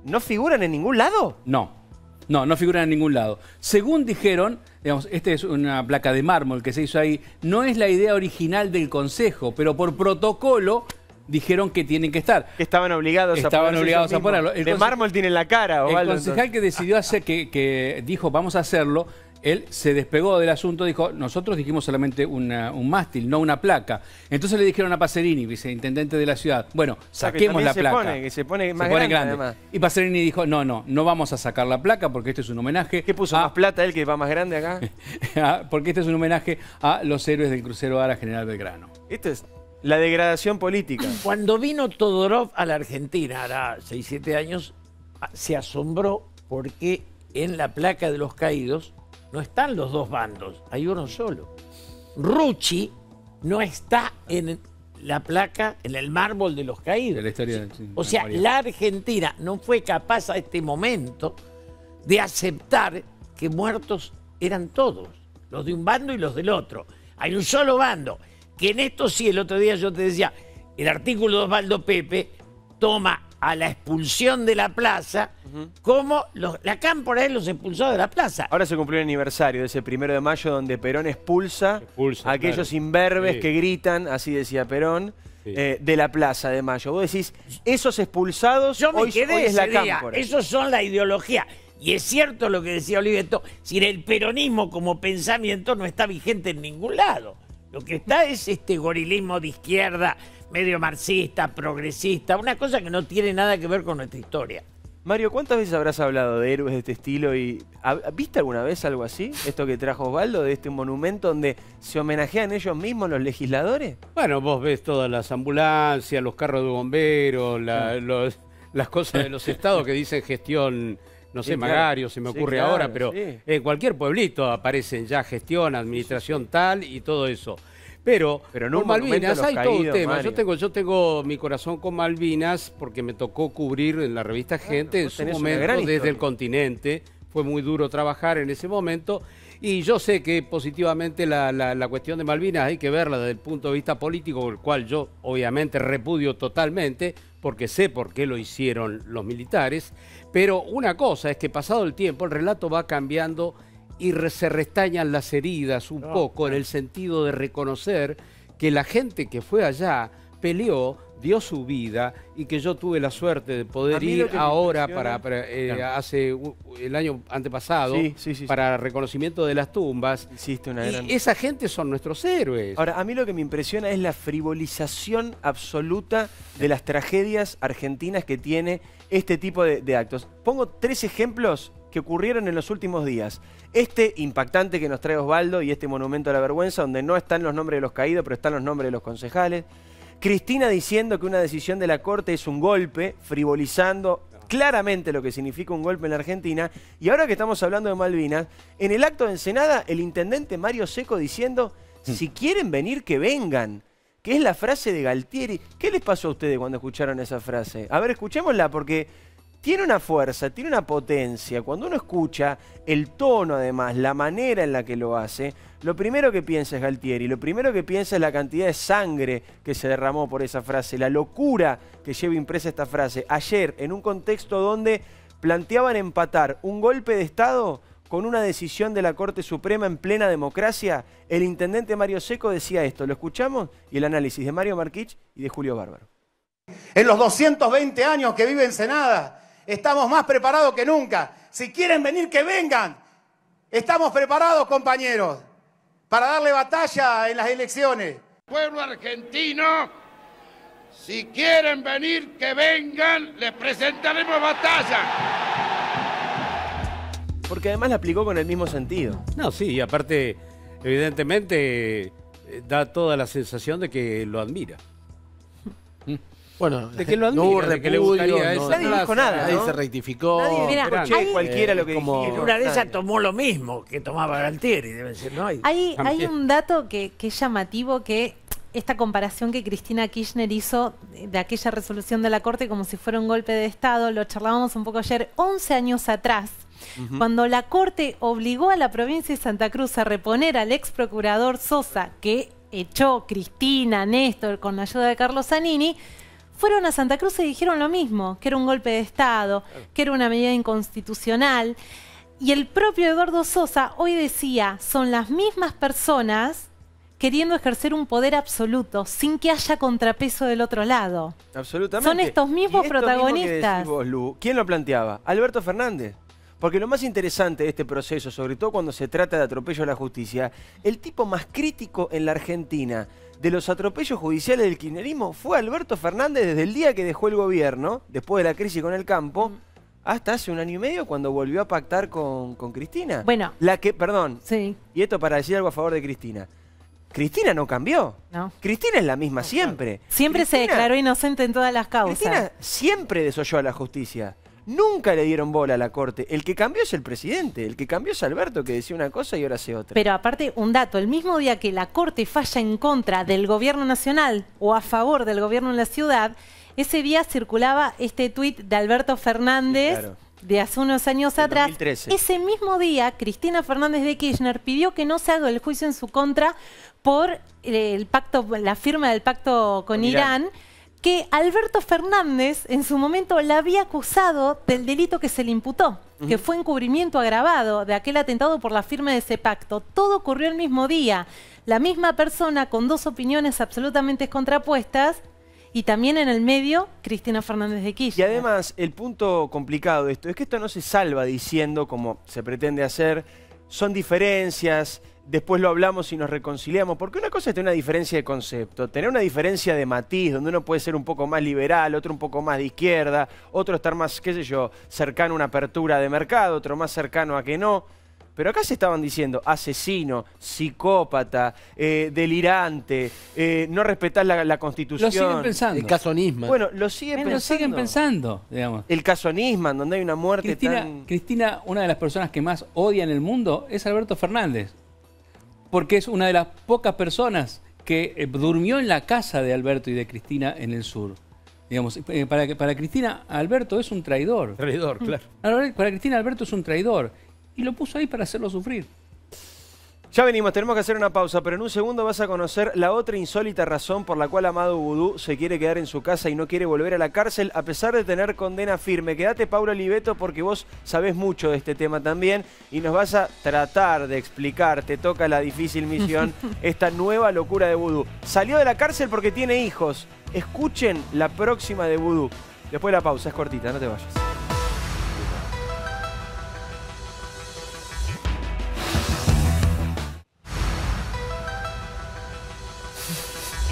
¿no figuran en ningún lado? No. No, no figuran en ningún lado. Según dijeron, digamos, esta es una placa de mármol que se hizo ahí, no es la idea original del Consejo, pero por protocolo dijeron que tienen que estar. estaban obligados estaban obligados a ponerlo. El de mármol tiene la cara, El concejal que decidió hacer, que, que dijo vamos a hacerlo, él se despegó del asunto, dijo, nosotros dijimos solamente un mástil, no una placa. Entonces le dijeron a Pacerini, viceintendente de la ciudad, bueno, saquemos la se placa. Pone, que se pone más grande, Y Pacerini dijo, no, no, no vamos a sacar la placa porque este es un homenaje. ¿Qué puso más plata él que va más grande acá? Ah, porque este es un homenaje a los héroes del crucero Ara General Belgrano. Esto es la degradación política. Cuando vino Todorov a la Argentina, ahora 6, 7 años, se asombró porque en la placa de los caídos no están los dos bandos, hay uno solo. Rucci no está en la placa, en el mármol de los caídos. o sea, la, Argentina no fue capaz a este momento de aceptar que muertos eran todos, los de un bando y los del otro. Hay un solo bando, que en esto sí, el otro día yo te decía, el artículo de Osvaldo Pepe toma a la expulsión de la plaza, como la cámpora los expulsados de la plaza. Ahora se cumplió el aniversario de ese primero de mayo donde Perón expulsa, a aquellos imberbes que gritan, así decía Perón, eh, de la plaza de mayo. Vos decís, esos expulsados hoy, es la cámpora. Esos son la ideología. Y es cierto lo que decía Oliveto, si el peronismo como pensamiento no está vigente en ningún lado. Lo que está es este gorilismo de izquierda, medio marxista, progresista, una cosa que no tiene nada que ver con nuestra historia. Mario, ¿cuántas veces habrás hablado de héroes de este estilo y viste alguna vez algo así? Esto que trajo Osvaldo de este monumento donde se homenajean ellos mismos los legisladores. Bueno, vos ves todas las ambulancias, los carros de bomberos, ah. las cosas de los estados que dicen gestión no sé, Magario, se me ocurre ahora, pero en cualquier pueblito aparecen ya gestión, administración tal y todo eso. Pero, pero Malvinas hay todo un tema. Yo tengo, mi corazón con Malvinas porque me tocó cubrir en la revista Gente en su momento desde el continente. Fue muy duro trabajar en ese momento. Y yo sé que positivamente la, la, cuestión de Malvinas hay que verla desde el punto de vista político, el cual yo obviamente repudio totalmente, porque sé por qué lo hicieron los militares, pero una cosa es que pasado el tiempo el relato va cambiando y se restañan las heridas un ah, poco en el sentido de reconocer que la gente que fue allá peleó, dio su vida y que yo tuve la suerte de poder ir ahora para, eh, hace el año antepasado para reconocimiento de las tumbas. y esa gente son nuestros héroes. Ahora, a mí lo que me impresiona es la frivolización absoluta de las tragedias argentinas que tiene este tipo de, de actos. Pongo tres ejemplos que ocurrieron en los últimos días. Este impactante que nos trae Osvaldo y este monumento a la vergüenza donde no están los nombres de los caídos, pero están los nombres de los concejales. Cristina diciendo que una decisión de la Corte es un golpe, frivolizando claramente lo que significa un golpe en la Argentina. Y ahora que estamos hablando de Malvinas, en el acto de Ensenada, el intendente Mario Seco diciendo, mm. si quieren venir, que vengan. Que es la frase de Galtieri. ¿Qué les pasó a ustedes cuando escucharon esa frase? A ver, escuchémosla porque tiene una fuerza, tiene una potencia. Cuando uno escucha el tono, además, la manera en la que lo hace, lo primero que piensa es Galtieri, lo primero que piensa es la cantidad de sangre que se derramó por esa frase, la locura que lleva impresa esta frase. Ayer, en un contexto donde planteaban empatar un golpe de Estado con una decisión de la Corte Suprema en plena democracia, el intendente Mario Seco decía esto. Lo escuchamos y el análisis de Mario Marquich y de Julio Bárbaro. En los 220 años que vive Ensenada, Estamos más preparados que nunca. Si quieren venir, que vengan. Estamos preparados, compañeros, para darle batalla en las elecciones. Pueblo argentino, si quieren venir, que vengan, les presentaremos batalla. Porque además la aplicó con el mismo sentido. No, sí, y aparte, evidentemente, eh, da toda la sensación de que lo admira. Bueno, que Nadie dijo nada, Nadie se rectificó. Nadie, mira, cualquiera lo que como- Una de ellas tomó lo mismo que tomaba Galtieri, deben decir, ¿no? Hay, hay un dato que, es llamativo que esta comparación que Cristina Kirchner hizo de aquella resolución de la Corte como si fuera un golpe de Estado, lo charlábamos un poco ayer, 11 años atrás, cuando la Corte obligó a la provincia de Santa Cruz a reponer al ex procurador Sosa, que echó Cristina, Néstor, con la ayuda de Carlos Zanini, fueron a Santa Cruz y dijeron lo mismo, que era un golpe de Estado, que era una medida inconstitucional. Y el propio Eduardo Sosa hoy decía, son las mismas personas queriendo ejercer un poder absoluto sin que haya contrapeso del otro lado. Absolutamente. Son estos mismos protagonistas. ¿Quién lo planteaba? Alberto Fernández. Porque lo más interesante de este proceso, sobre todo cuando se trata de atropello a la justicia, el tipo más crítico en la Argentina de los atropellos judiciales del kirchnerismo fue Alberto Fernández desde el día que dejó el gobierno, después de la crisis con el campo, hasta hace un año y medio cuando volvió a pactar con, Cristina. Bueno. La que, perdón. Sí. Y esto para decir algo a favor de Cristina. Cristina no cambió. No. Cristina es la misma siempre. Siempre se declaró inocente en todas las causas. Cristina siempre desoyó a la justicia. Nunca le dieron bola a la Corte. El que cambió es el presidente, el que cambió es Alberto, que decía una cosa y ahora hace otra. Pero aparte, un dato, el mismo día que la Corte falla en contra del gobierno nacional o a favor del gobierno en la ciudad, ese día circulaba este tuit de Alberto Fernández. de hace unos años atrás. Ese mismo día, Cristina Fernández de Kirchner pidió que no se haga el juicio en su contra por eh, el pacto, la firma del pacto con, Irán que Alberto Fernández en su momento la había acusado del delito que se le imputó, que fue encubrimiento agravado de aquel atentado por la firma de ese pacto. Todo ocurrió el mismo día. La misma persona con dos opiniones absolutamente contrapuestas y también en el medio Cristina Fernández de Kirchner. Y además, el punto complicado de esto es que esto no se salva diciendo como se pretende hacer, son diferencias, después lo hablamos y nos reconciliamos, porque una cosa es tener una diferencia de concepto, tener una diferencia de matiz, donde uno puede ser un poco más liberal, otro un poco más de izquierda, otro estar más, qué sé yo, cercano a una apertura de mercado, otro más cercano a que no. Pero acá se estaban diciendo asesino, psicópata, eh, delirante, eh, no respetar la, constitución. Lo siguen pensando. El casonismo. Bueno, lo siguen pensando. Eh, lo siguen pensando, digamos. El casonismo, donde hay una muerte Cristina, Cristina, una de las personas que más odia en el mundo es Alberto Fernández porque es una de las pocas personas que eh, durmió en la casa de Alberto y de Cristina en el sur. Digamos, eh, para, para Cristina, Alberto es un traidor. Traidor, claro. Para Cristina, Alberto es un traidor. Y lo puso ahí para hacerlo sufrir. Ya venimos, tenemos que hacer una pausa, pero en un segundo vas a conocer la otra insólita razón por la cual Amado Vudú se quiere quedar en su casa y no quiere volver a la cárcel a pesar de tener condena firme. Quédate, Paula Libeto, porque vos sabés mucho de este tema también y nos vas a tratar de explicar, te toca la difícil misión, esta nueva locura de Vudú. Salió de la cárcel porque tiene hijos. Escuchen la próxima de Vudú. Después la pausa, es cortita, no te vayas.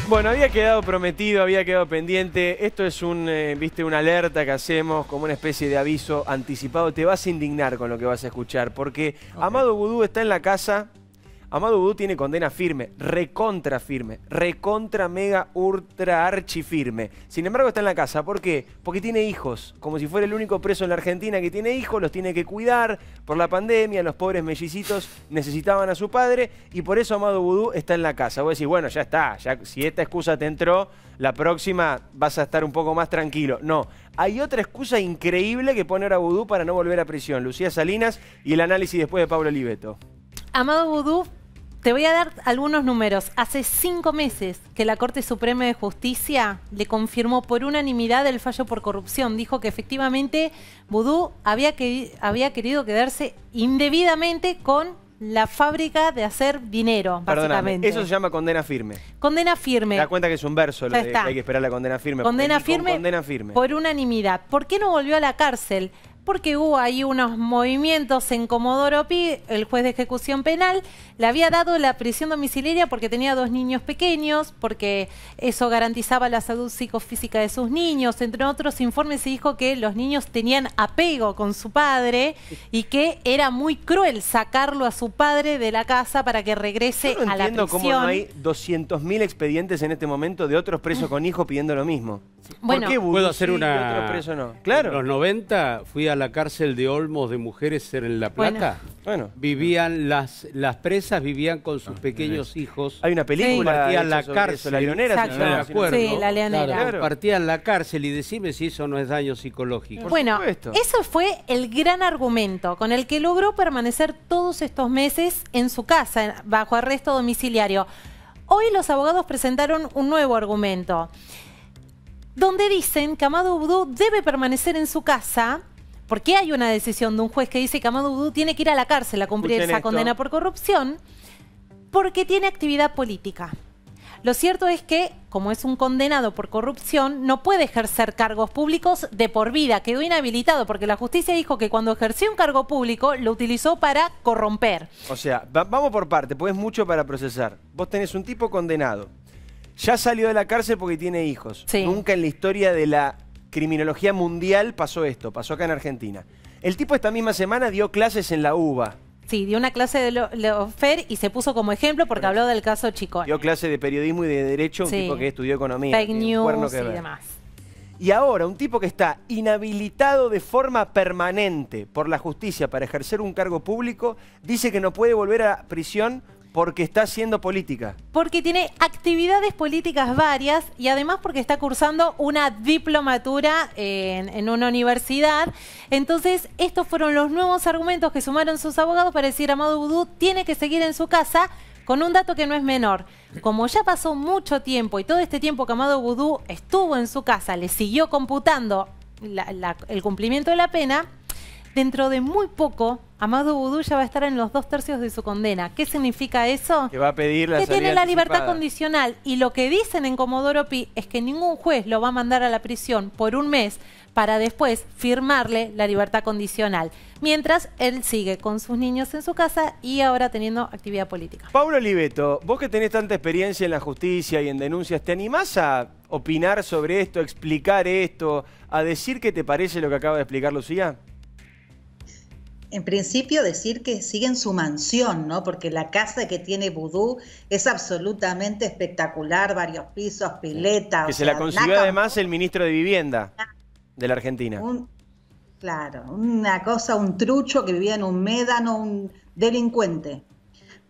Bueno, había quedado prometido, había quedado pendiente. Esto es un, eh, viste, una alerta que hacemos, como una especie de aviso anticipado. Te vas a indignar con lo que vas a escuchar, porque Amado Vudú está en la casa Amado Vudú tiene condena firme, recontra firme, recontra mega ultra archi firme. Sin embargo, está en la casa. ¿Por qué? Porque tiene hijos. Como si fuera el único preso en la Argentina que tiene hijos, los tiene que cuidar. Por la pandemia, los pobres mellicitos necesitaban a su padre y por eso Amado Vudú está en la casa. Vos decís, bueno, ya está, si esta excusa te entró, la próxima vas a estar un poco más tranquilo. No, hay otra excusa increíble que poner a Vudú para no volver a prisión. Lucía Salinas y el análisis después de Pablo Oliveto. Amado Budú. Te voy a dar algunos números. Hace cinco meses que la Corte Suprema de Justicia le confirmó por unanimidad el fallo por corrupción. Dijo que efectivamente Vudú había, que, querido quedarse indebidamente con la fábrica de hacer dinero, Eso se llama condena firme. Condena firme. Te cuenta que es un verso, lo hay que esperar la condena firme. Condena firme, condena firme. Por unanimidad. ¿Por qué no volvió a la cárcel? porque hubo ahí unos movimientos en Comodoro Pi, el juez de ejecución penal le había dado la prisión domiciliaria porque tenía dos niños pequeños, porque eso garantizaba la salud psicofísica de sus niños, entre otros informes se dijo que los niños tenían apego con su padre y que era muy cruel sacarlo a su padre de la casa para que regrese a la prisión. entiendo cómo no hay 200.000 expedientes en este momento de otros presos con hijos pidiendo lo mismo. ¿Por qué puedo hacer una... no? Claro. los 90 fui a la cárcel de Olmos de mujeres en La Plata? Bueno. Vivían las, las presas, vivían con sus ah, pequeños hijos. Hay una película. la cárcel. la leonera, si acuerdo. Sí, la la cárcel y decime si eso no es daño psicológico. bueno, eso fue el gran argumento con el que logró permanecer todos estos meses en su casa, bajo arresto domiciliario. Hoy los abogados presentaron un nuevo argumento donde dicen que Amado Udú debe permanecer en su casa ¿Por qué hay una decisión de un juez que dice que Amadou tiene que ir a la cárcel a cumplir esa condena por corrupción? Porque tiene actividad política. Lo cierto es que, como es un condenado por corrupción, no puede ejercer cargos públicos de por vida. Quedó inhabilitado porque la justicia dijo que cuando ejerció un cargo público lo utilizó para corromper. O sea, vamos por parte, pues es mucho para procesar. Vos tenés un tipo condenado. Ya salió de la cárcel porque tiene hijos. Nunca en la historia de la criminología mundial pasó esto, pasó acá en Argentina. El tipo esta misma semana dio clases en la UBA. Sí, dio una clase de lo Fer y se puso como ejemplo porque habló del caso Chicón. Dio clase de periodismo y de derecho, un tipo que estudió economía. Fake news y demás. Y ahora, un tipo que está inhabilitado de forma permanente por la justicia para ejercer un cargo público, dice que no puede volver a prisión porque está haciendo política. Porque tiene actividades políticas varias y además porque está cursando una diplomatura en, una universidad. Entonces, estos fueron los nuevos argumentos que sumaron sus abogados para decir Amado Boudou tiene que seguir en su casa con un dato que no es menor. Como ya pasó mucho tiempo y todo este tiempo que Amado Vudú estuvo en su casa, le siguió computando el cumplimiento de la pena, Dentro de muy poco, Amado Boudou ya va a estar en los dos tercios de su condena. ¿Qué significa eso? Que va a pedir la Que tiene la libertad condicional. Y lo que dicen en Comodoro Pi es que ningún juez lo va a mandar a la prisión por un mes para después firmarle la libertad condicional. Mientras él sigue con sus niños en su casa y ahora teniendo actividad política. Pablo Oliveto, vos que tenés tanta experiencia en la justicia y en denuncias, ¿te animás a opinar sobre esto, a explicar esto, a decir qué te parece lo que acaba de explicar Lucía? en principio decir que siguen su mansión, ¿no? Porque la casa que tiene Vudú es absolutamente espectacular, varios pisos, pileta. Que se la consiguió además el ministro de Vivienda de la Argentina. claro, una cosa, un trucho que vivía en un médano, un delincuente.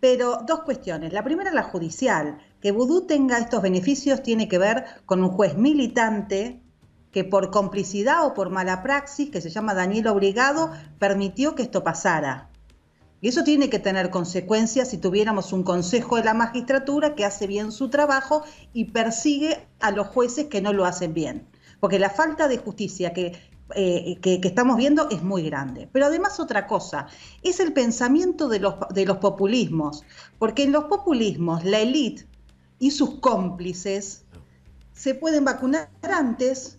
Pero dos cuestiones. La primera, la judicial. Que Vudú tenga estos beneficios tiene que ver con un juez militante que por complicidad o por mala praxis, que se llama Daniel Obligado, permitió que esto pasara. Y eso tiene que tener consecuencias si tuviéramos un consejo de la magistratura que hace bien su trabajo y persigue a los jueces que no lo hacen bien. Porque la falta de justicia que, eh, estamos viendo es muy grande. Pero además otra cosa, es el pensamiento de los, de los populismos. Porque en los populismos la élite y sus cómplices se pueden vacunar antes,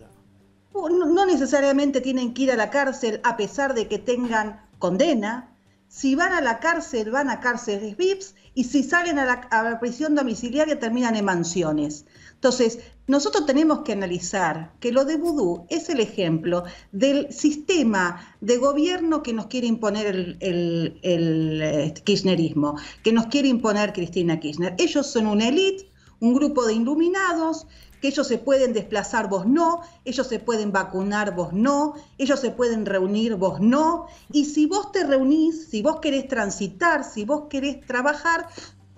no necesariamente tienen que ir a la cárcel a pesar de que tengan condena. Si van a la cárcel, van a cárceles VIPs y si salen a la, prisión domiciliaria terminan en mansiones. Entonces, nosotros tenemos que analizar que lo de vudú es el ejemplo del sistema de gobierno que nos quiere imponer el, el este, kirchnerismo, que nos quiere imponer Cristina Kirchner. Ellos son una élite, un grupo de iluminados que ellos se pueden desplazar, vos no, ellos se pueden vacunar, vos no, ellos se pueden reunir, vos no. Y si vos te reunís, si vos querés transitar, si vos querés trabajar,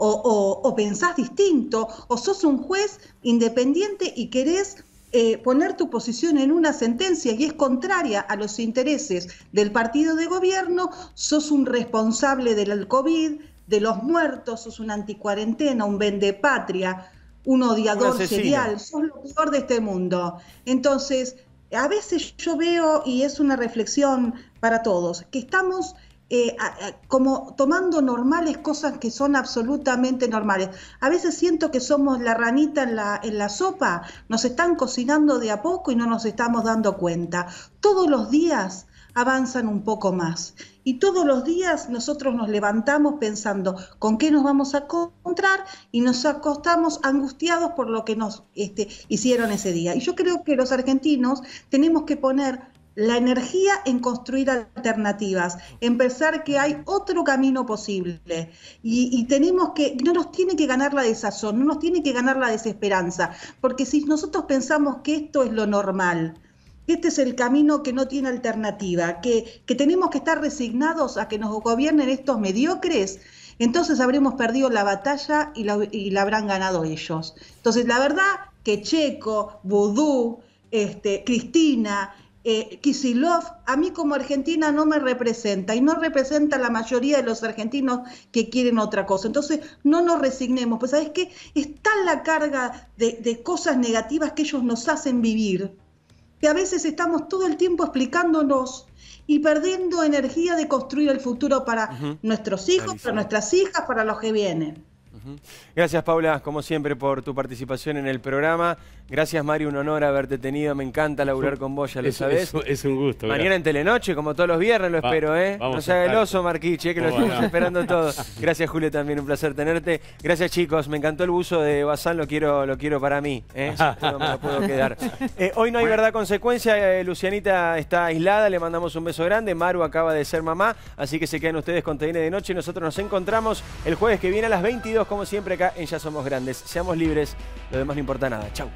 o, pensás distinto, o sos un juez independiente y querés eh, poner tu posición en una sentencia y es contraria a los intereses del partido de gobierno, sos un responsable del COVID, de los muertos, sos un anticuarentena, un vendepatria, un odiador serial, sos lo peor de este mundo. Entonces, a veces yo veo, y es una reflexión para todos, que estamos eh, como tomando normales cosas que son absolutamente normales. A veces siento que somos la ranita en la, en la sopa, nos están cocinando de a poco y no nos estamos dando cuenta. Todos los días avanzan un poco más. Y todos los días nosotros nos levantamos pensando con qué nos vamos a encontrar y nos acostamos angustiados por lo que nos este, hicieron ese día. Y yo creo que los argentinos tenemos que poner la energía en construir alternativas, en pensar que hay otro camino posible. Y, y, tenemos que, no nos tiene que ganar la desazón, no nos tiene que ganar la desesperanza, porque si nosotros pensamos que esto es lo normal, este es el camino que no tiene alternativa, que, tenemos que estar resignados a que nos gobiernen estos mediocres, entonces habremos perdido la batalla y la, habrán ganado ellos. Entonces, la verdad que Checo, Vudú, este, Cristina, eh, a mí como argentina no me representa y no representa la mayoría de los argentinos que quieren otra cosa. Entonces, no nos resignemos, pues sabes que Está la carga de, de cosas negativas que ellos nos hacen vivir que a veces estamos todo el tiempo explicándonos y perdiendo energía de construir el futuro para nuestros hijos, para nuestras hijas, para los que vienen. Gracias, Paula, como siempre, por tu participación en el programa. Gracias, Mario, un honor haberte tenido. Me encanta laburar con vos, ya lo sabes. sabés. Es, un gusto. Mañana en Telenoche, como todos los viernes, lo espero, ¿eh? No sea el oso, Marquiche, que lo estamos esperando todos. Gracias, Julio, también, un placer tenerte. Gracias, chicos. Me encantó el buzo de Bazán, lo quiero, lo quiero para mí. ¿eh? Eh, hoy no hay verdad consecuencia. Eh, Lucianita está aislada, le mandamos un beso grande. Maru acaba de ser mamá, así que se quedan ustedes con TN de Noche. Nosotros nos encontramos el jueves que viene a las 22 como siempre acá en Ya Somos Grandes. Seamos libres, lo demás no importa nada. Chau.